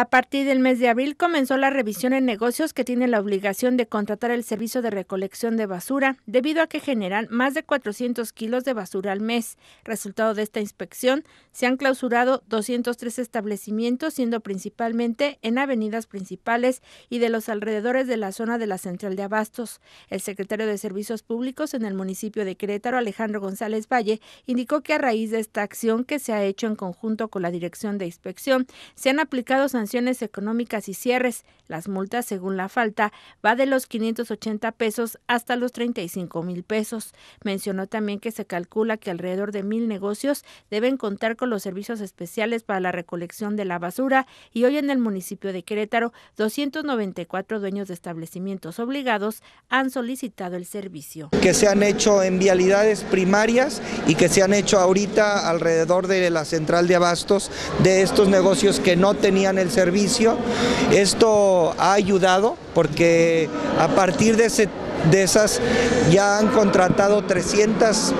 A partir del mes de abril comenzó la revisión en negocios que tienen la obligación de contratar el servicio de recolección de basura, debido a que generan más de 400 kilos de basura al mes. Resultado de esta inspección, se han clausurado 203 establecimientos, siendo principalmente en avenidas principales y de los alrededores de la zona de la central de abastos. El secretario de Servicios Públicos en el municipio de Querétaro, Alejandro González Valle, indicó que a raíz de esta acción que se ha hecho en conjunto con la Dirección de Inspección, se han aplicado sanciones económicas y cierres. Las multas, según la falta, va de los 580 pesos hasta los 35 mil pesos. Mencionó también que se calcula que alrededor de mil negocios deben contar con los servicios especiales para la recolección de la basura y hoy en el municipio de Querétaro, 294 dueños de establecimientos obligados han solicitado el servicio. Que se han hecho en vialidades primarias y que se han hecho ahorita alrededor de la central de abastos de estos negocios que no tenían el servicio servicio. Esto ha ayudado porque a partir de, ese, de esas ya han contratado 300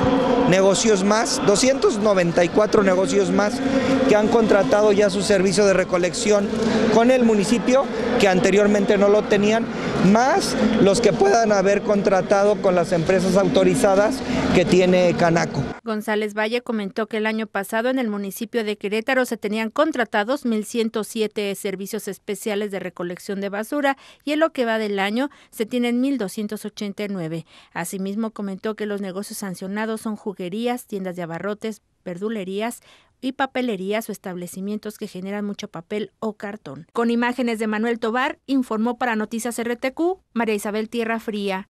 negocios más, 294 negocios más que han contratado ya su servicio de recolección con el municipio que anteriormente no lo tenían más los que puedan haber contratado con las empresas autorizadas que tiene Canaco. González Valle comentó que el año pasado en el municipio de Querétaro se tenían contratados 1.107 servicios especiales de recolección de basura y en lo que va del año se tienen 1.289. Asimismo comentó que los negocios sancionados son juguerías, tiendas de abarrotes, verdulerías y papelerías o establecimientos que generan mucho papel o cartón. Con imágenes de Manuel Tobar, informó para Noticias RTQ María Isabel Tierra Fría.